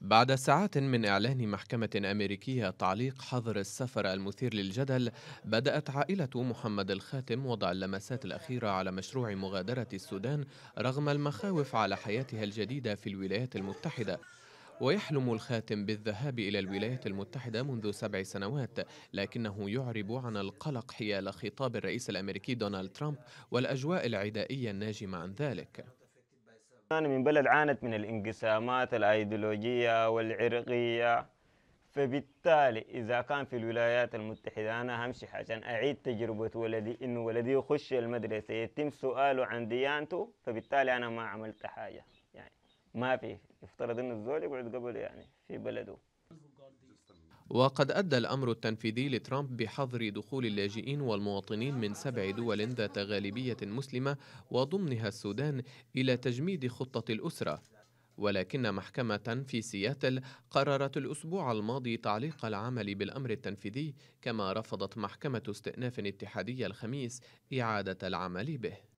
بعد ساعات من إعلان محكمة أمريكية تعليق حظر السفر المثير للجدل، بدأت عائلة محمد الخاتم وضع اللمسات الأخيرة على مشروع مغادرة السودان رغم المخاوف على حياتها الجديدة في الولايات المتحدة. ويحلم الخاتم بالذهاب إلى الولايات المتحدة منذ سبع سنوات لكنه يعرب عن القلق حيال خطاب الرئيس الأمريكي دونالد ترامب والأجواء العدائية الناجمة عن ذلك أنا من بلد عانت من الانقسامات الأيديولوجية والعرقية فبالتالي إذا كان في الولايات المتحدة أنا همشي عشان أعيد تجربة ولدي إنه ولدي يخش المدرسة يتم سؤاله عن ديانته فبالتالي أنا ما عملت حاجة يعني ما في يفترض إنه الزول يقعد قبل يعني في بلده وقد أدى الأمر التنفيذي لترامب بحظر دخول اللاجئين والمواطنين من سبع دول ذات غالبية مسلمة وضمنها السودان إلى تجميد خطة الأسرة ولكن محكمة في سياتل قررت الأسبوع الماضي تعليق العمل بالأمر التنفيذي كما رفضت محكمة استئناف اتحادية الخميس إعادة العمل به